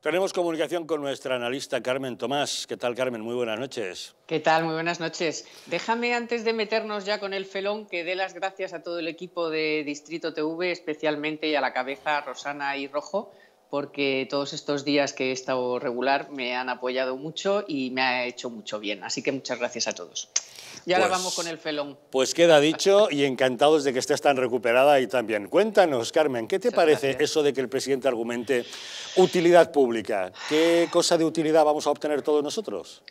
Tenemos comunicación con nuestra analista Carmen Tomás. ¿Qué tal, Carmen? Muy buenas noches. ¿Qué tal? Muy buenas noches. Déjame, antes de meternos ya con el felón, que dé las gracias a todo el equipo de Distrito TV, especialmente a la cabeza Rosana y Rojo, porque todos estos días que he estado regular me han apoyado mucho y me ha hecho mucho bien. Así que muchas gracias a todos. Ya la pues vamos con el felón. Pues queda dicho y encantados de que estés tan recuperada y también Cuéntanos, Carmen, ¿qué te parece eso de que el presidente argumente utilidad pública? ¿Qué cosa de utilidad vamos a obtener todos nosotros?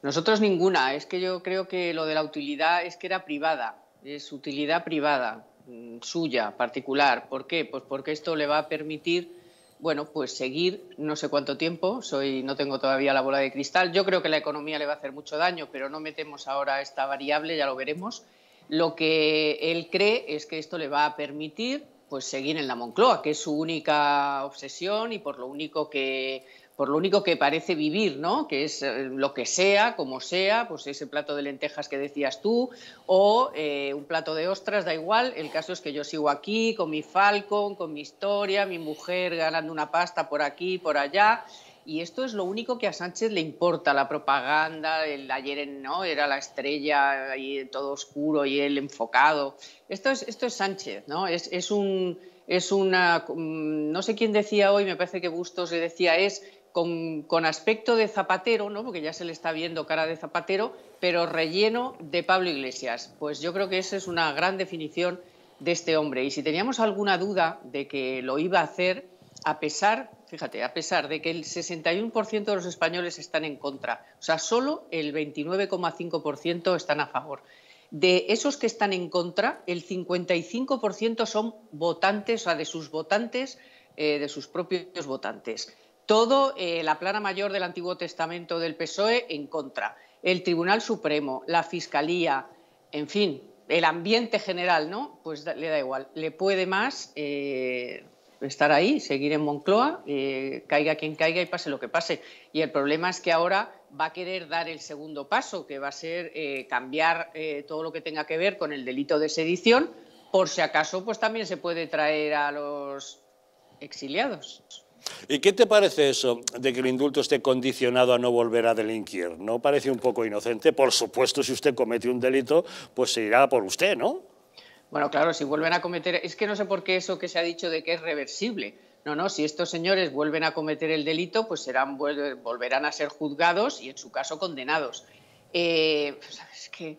Nosotros ninguna. Es que yo creo que lo de la utilidad es que era privada. Es utilidad privada, mm, suya, particular. ¿Por qué? Pues porque esto le va a permitir bueno, pues seguir no sé cuánto tiempo, soy, no tengo todavía la bola de cristal. Yo creo que la economía le va a hacer mucho daño, pero no metemos ahora esta variable, ya lo veremos. Lo que él cree es que esto le va a permitir pues seguir en la Moncloa, que es su única obsesión y por lo único que por lo único que parece vivir, ¿no? Que es eh, lo que sea, como sea, pues ese plato de lentejas que decías tú, o eh, un plato de ostras, da igual. El caso es que yo sigo aquí con mi falcón, con mi historia, mi mujer ganando una pasta por aquí, por allá. Y esto es lo único que a Sánchez le importa, la propaganda, el ayer no era la estrella y todo oscuro y él enfocado. Esto es, esto es Sánchez, ¿no? Es, es un es una, mm, no sé quién decía hoy, me parece que Bustos le decía, es con, aspecto de Zapatero, ¿no? porque ya se le está viendo cara de Zapatero, pero relleno de Pablo Iglesias. Pues yo creo que esa es una gran definición de este hombre. Y si teníamos alguna duda de que lo iba a hacer, a pesar, fíjate, a pesar de que el 61% de los españoles están en contra, o sea, solo el 29,5% están a favor. De esos que están en contra, el 55% son votantes, o sea, de sus votantes, eh, de sus propios votantes. Todo eh, la plana mayor del Antiguo Testamento del PSOE en contra. El Tribunal Supremo, la Fiscalía, en fin, el ambiente general, ¿no? Pues le da igual. Le puede más eh, estar ahí, seguir en Moncloa, eh, caiga quien caiga y pase lo que pase. Y el problema es que ahora va a querer dar el segundo paso, que va a ser cambiar todo lo que tenga que ver con el delito de sedición, por si acaso, pues también se puede traer a los exiliados. ¿Y qué te parece eso de que el indulto esté condicionado a no volver a delinquir? ¿No parece un poco inocente? Por supuesto, si usted comete un delito, pues se irá por usted, ¿no? Bueno, claro, si vuelven a cometer... Es que no sé por qué eso que se ha dicho de que es reversible. No, no, si estos señores vuelven a cometer el delito, pues serán, volverán a ser juzgados y en su caso condenados. Eh, pues, es que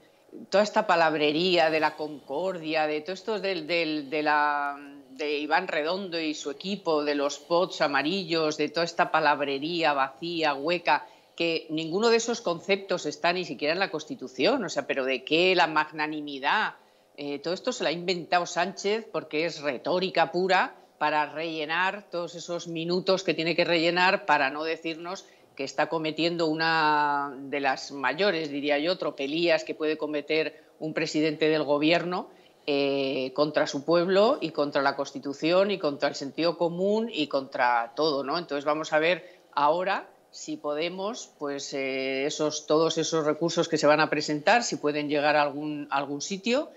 toda esta palabrería de la concordia, de todo esto del, del, de la de Iván Redondo y su equipo, de los pots amarillos, de toda esta palabrería vacía, hueca, que ninguno de esos conceptos está ni siquiera en la Constitución, o sea, pero de qué la magnanimidad, eh, todo esto se lo ha inventado Sánchez porque es retórica pura para rellenar todos esos minutos que tiene que rellenar para no decirnos que está cometiendo una de las mayores, diría yo, tropelías que puede cometer un presidente del gobierno, eh, contra su pueblo y contra la Constitución y contra el sentido común y contra todo, ¿no? Entonces vamos a ver ahora si podemos, pues eh, esos, todos esos recursos que se van a presentar, si pueden llegar a algún, algún sitio,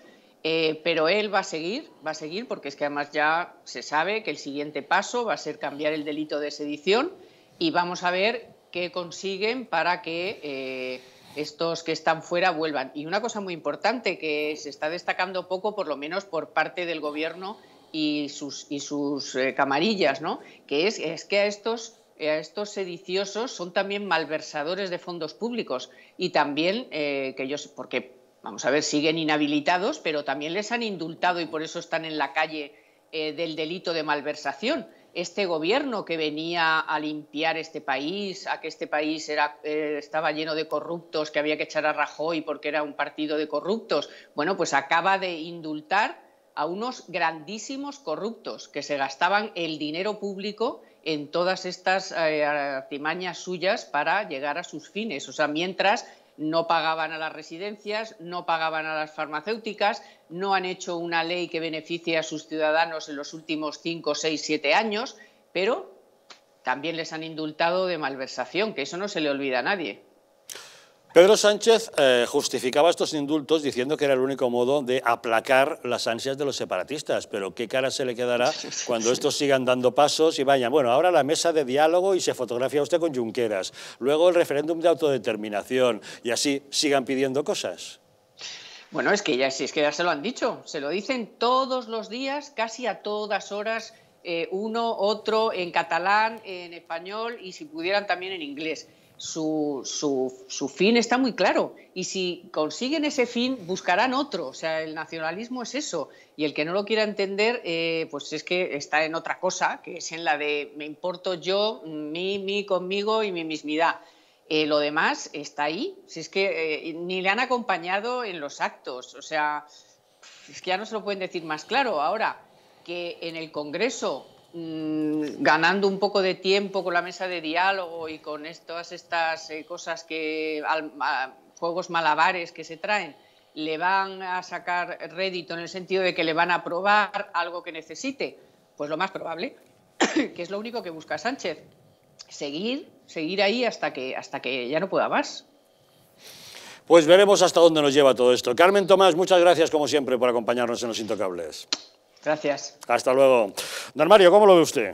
eh, pero él va a seguir, va a seguir, porque es que además ya se sabe que el siguiente paso va a ser cambiar el delito de sedición y vamos a ver qué consiguen para que estos que están fuera vuelvan. Y una cosa muy importante que se está destacando poco, por lo menos por parte del Gobierno y sus, y sus eh, camarillas, ¿no? que es, que a estos eh, a estos sediciosos son también malversadores de fondos públicos y también eh, que ellos, porque vamos a ver, siguen inhabilitados, pero también les han indultado y por eso están en la calle del delito de malversación este gobierno que venía a limpiar este país, a que este país era, eh, estaba lleno de corruptos, que había que echar a Rajoy porque era un partido de corruptos. Bueno, pues acaba de indultar a unos grandísimos corruptos que se gastaban el dinero público en todas estas eh, artimañas suyas para llegar a sus fines. O sea, mientras no pagaban a las residencias, no pagaban a las farmacéuticas, no han hecho una ley que beneficie a sus ciudadanos en los últimos cinco, seis, siete años, pero también les han indultado de malversación, que eso no se le olvida a nadie. Pedro Sánchez eh, justificaba estos indultos diciendo que era el único modo de aplacar las ansias de los separatistas, pero qué cara se le quedará cuando estos sigan dando pasos y vayan, bueno, ahora la mesa de diálogo y se fotografía usted con Junqueras, luego el referéndum de autodeterminación y así sigan pidiendo cosas. Bueno, es que ya, es que ya se lo han dicho, se lo dicen todos los días, casi a todas horas eh, uno, otro en catalán, en español y si pudieran también en inglés. Su, fin está muy claro y si consiguen ese fin buscarán otro. O sea, el nacionalismo es eso y el que no lo quiera entender eh, pues es que está en otra cosa, que es en la de me importo yo, mí, mí, conmigo y mi mismidad. Eh, lo demás está ahí. Si es que ni le han acompañado en los actos. O sea, es que ya no se lo pueden decir más claro. Ahora, que en el Congreso, mm, ganando un poco de tiempo con la mesa de diálogo y con todas estas eh, cosas que, juegos malabares que se traen, le van a sacar rédito en el sentido de que le van a aprobar algo que necesite, pues lo más probable, que es lo único que busca Sánchez, seguir, seguir ahí hasta que, hasta que ya no pueda más. Pues veremos hasta dónde nos lleva todo esto. Carmen Tomás, muchas gracias como siempre por acompañarnos en Los Intocables. Gracias. Hasta luego. Don Mario, ¿cómo lo ve usted?